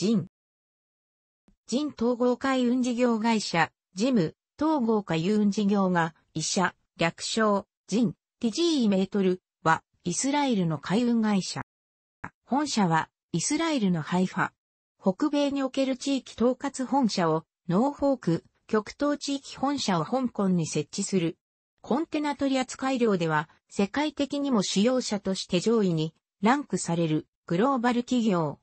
人。人統合海運事業会社、ジム、統合海運事業が、医者、略称、人、ティジーメートルは、イスラエルの海運会社。本社は、イスラエルのハイファ。北米における地域統括本社を、ノーフォーク、極東地域本社を香港に設置する。コンテナ取扱量では、世界的にも使用者として上位に、ランクされる、グローバル企業。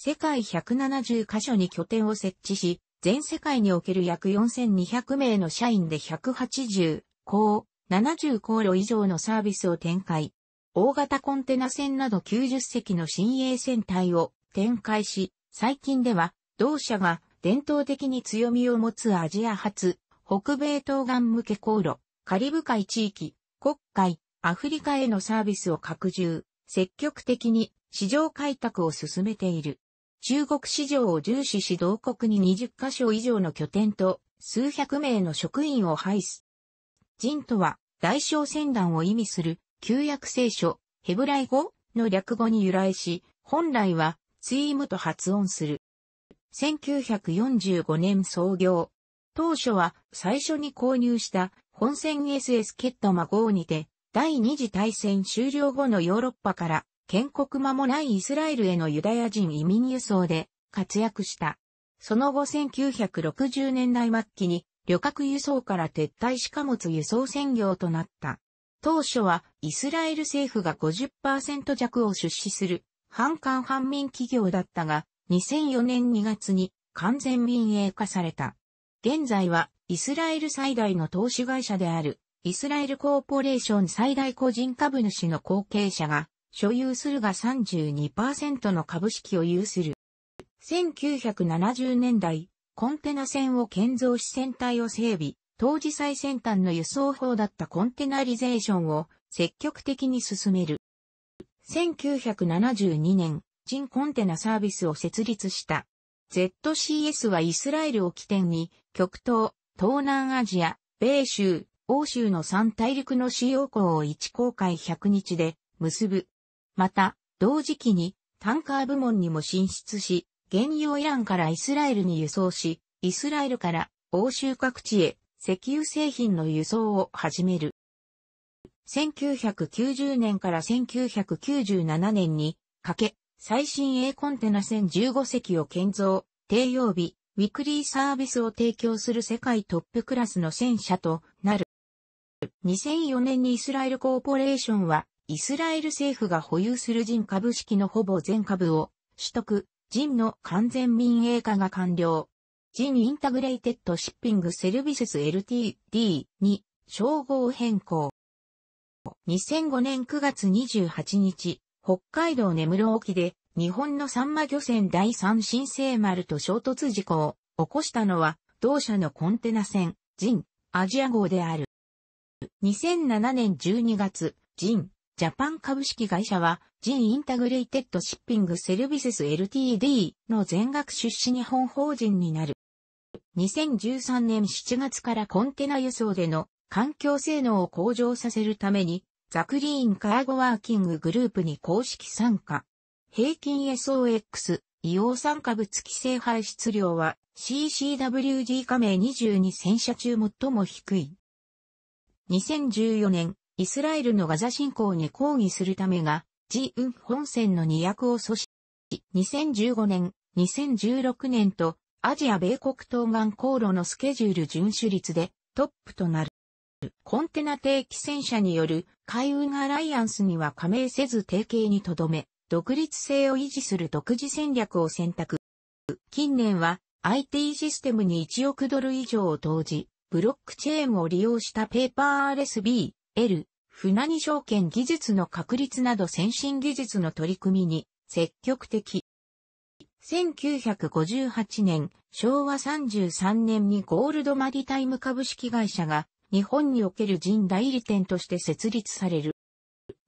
世界170カ所に拠点を設置し、全世界における約4200名の社員で180、港、70航路以上のサービスを展開。大型コンテナ船など90隻の新鋭船体を展開し、最近では同社が伝統的に強みを持つアジア発、北米東岸向け航路、カリブ海地域、国海、アフリカへのサービスを拡充、積極的に市場開拓を進めている。中国市場を重視し同国に20カ所以上の拠点と数百名の職員を配す。人とは大小船団を意味する旧約聖書ヘブライ語の略語に由来し、本来はツイームと発音する。1945年創業。当初は最初に購入した本戦 SS ケットマ号にて第二次大戦終了後のヨーロッパから建国間もないイスラエルへのユダヤ人移民輸送で活躍した。その後1960年代末期に旅客輸送から撤退し貨物輸送専業となった。当初はイスラエル政府が50%弱を出資する反韓反民企業だったが2004年2月に完全民営化された。現在はイスラエル最大の投資会社であるイスラエルコーポレーション最大個人株主の後継者が所有するが32%の株式を有する。1970年代、コンテナ船を建造し船体を整備、当時最先端の輸送法だったコンテナリゼーションを積極的に進める。1972年、人コンテナサービスを設立した。ZCS はイスラエルを起点に、極東、東南アジア、米州、欧州の三大陸の主要港を1公開100日で結ぶまた、同時期にタンカー部門にも進出し、原油をイランからイスラエルに輸送し、イスラエルから欧州各地へ石油製品の輸送を始める。1990年から1997年にかけ、最新鋭コンテナ船15隻を建造、定曜日、ウィクリーサービスを提供する世界トップクラスの戦車となる。2004年にイスラエルコーポレーションはイスラエル政府が保有する人株式のほぼ全株を取得、人の完全民営化が完了。人インタグレイテッドシッピングセルビセス LTD に称号変更。2005年9月28日、北海道根室沖で日本のサンマ漁船第三新生丸と衝突事故を起こしたのは同社のコンテナ船、ジン、アジア号である。2007年12月、ジン、ジャパン株式会社は、ジンインタグレイテッドシッピングセルビセス LTD の全額出資日本法人になる。2013年7月からコンテナ輸送での環境性能を向上させるために、ザクリーンカーゴワーキンググループに公式参加。平均 SOX、硫黄酸化物規制排出量は c c w g 加盟22戦車中最も低い。2014年、イスラエルのガザ侵攻に抗議するためが、ジ・ウン本線の2役を阻止。2015年、2016年と、アジア米国東岸航路のスケジュール遵守率でトップとなる。コンテナ定期戦車による海運アライアンスには加盟せず提携にとどめ、独立性を維持する独自戦略を選択。近年は IT システムに1億ドル以上を投じ、ブロックチェーンを利用したペーパー RSB、L、船に証券技術の確立など先進技術の取り組みに積極的。1958年、昭和33年にゴールドマリタイム株式会社が日本における人代理店として設立される。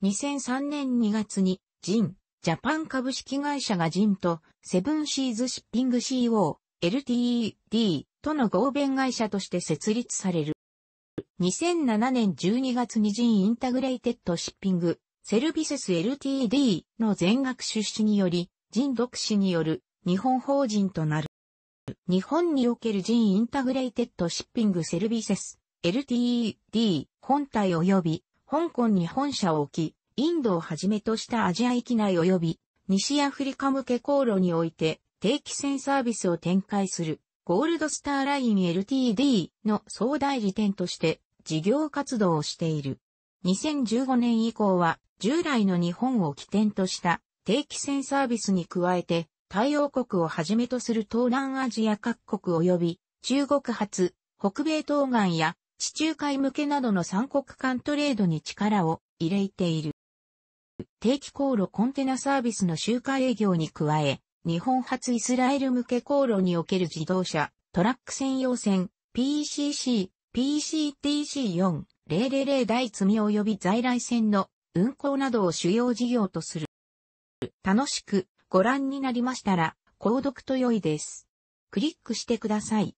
2003年2月に人、ジャパン株式会社が人とセブンシーズシッピング CO、LTD との合弁会社として設立される。2007年12月に人インタグレイテッドシッピング、セルビセス LTD の全額出資により、人独資による日本法人となる。日本における人インタグレイテッドシッピングセルビセス LTD 本体及び香港に本社を置き、インドをはじめとしたアジア域内及び西アフリカ向け航路において定期船サービスを展開するゴールドスターライン LTD の総代理店として事業活動をしている。2015年以降は従来の日本を起点とした定期船サービスに加えて太陽国をはじめとする東南アジア各国及び中国発、北米東岸や地中海向けなどの三国間トレードに力を入れている。定期航路コンテナサービスの周回営業に加え、日本発イスラエル向け航路における自動車、トラック専用船、PECC、PCTC4000 大積み及び在来線の運行などを主要事業とする。楽しくご覧になりましたら、購読と良いです。クリックしてください。